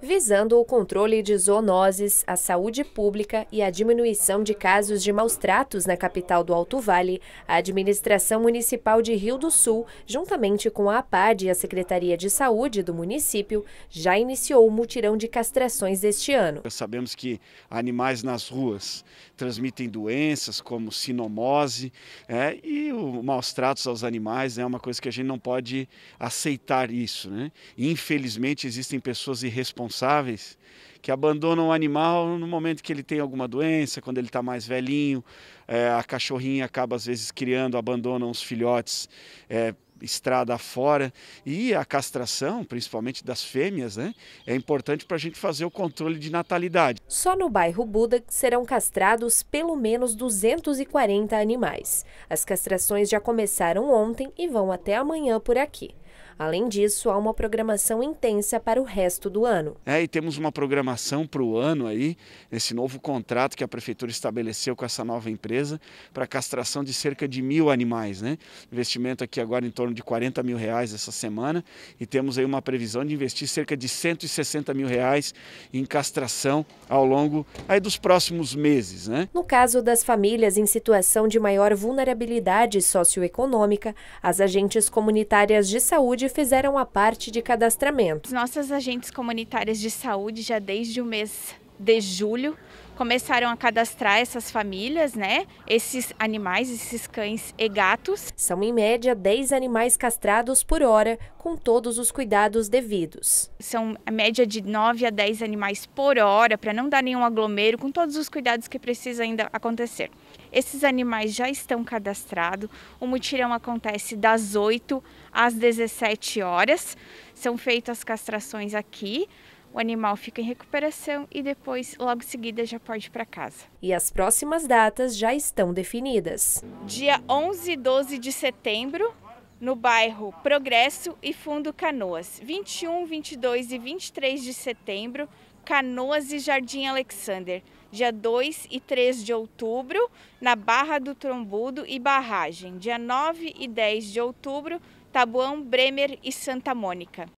visando o controle de zoonoses, a saúde pública e a diminuição de casos de maus tratos na capital do Alto Vale, a administração municipal de Rio do Sul, juntamente com a APAD e a Secretaria de Saúde do município, já iniciou o mutirão de castrações deste ano. Sabemos que animais nas ruas transmitem doenças como sinomose é, e o maus tratos aos animais é uma coisa que a gente não pode aceitar isso. Né? Infelizmente existem pessoas irresponsáveis responsáveis que abandonam o animal no momento que ele tem alguma doença, quando ele está mais velhinho. É, a cachorrinha acaba, às vezes, criando, abandonam os filhotes é, estrada fora E a castração, principalmente das fêmeas, né, é importante para a gente fazer o controle de natalidade. Só no bairro Buda serão castrados pelo menos 240 animais. As castrações já começaram ontem e vão até amanhã por aqui. Além disso, há uma programação intensa para o resto do ano. É, e temos uma programação para o ano aí, nesse novo contrato que a prefeitura estabeleceu com essa nova empresa, para castração de cerca de mil animais. Né? Investimento aqui agora em torno de 40 mil reais essa semana, e temos aí uma previsão de investir cerca de 160 mil reais em castração ao longo aí dos próximos meses. Né? No caso das famílias em situação de maior vulnerabilidade socioeconômica, as agentes comunitárias de saúde saúde fizeram a parte de cadastramento. Nossas agentes comunitárias de saúde, já desde o mês de julho começaram a cadastrar essas famílias, né? Esses animais, esses cães e gatos. São em média 10 animais castrados por hora, com todos os cuidados devidos. São a média de 9 a 10 animais por hora, para não dar nenhum aglomero, com todos os cuidados que precisa ainda acontecer. Esses animais já estão cadastrados. O mutirão acontece das 8 às 17 horas. São feitas as castrações aqui o animal fica em recuperação e depois, logo em seguida, já pode ir para casa. E as próximas datas já estão definidas. Dia 11 e 12 de setembro, no bairro Progresso e Fundo Canoas. 21, 22 e 23 de setembro, Canoas e Jardim Alexander. Dia 2 e 3 de outubro, na Barra do Trombudo e Barragem. Dia 9 e 10 de outubro, Tabuão, Bremer e Santa Mônica.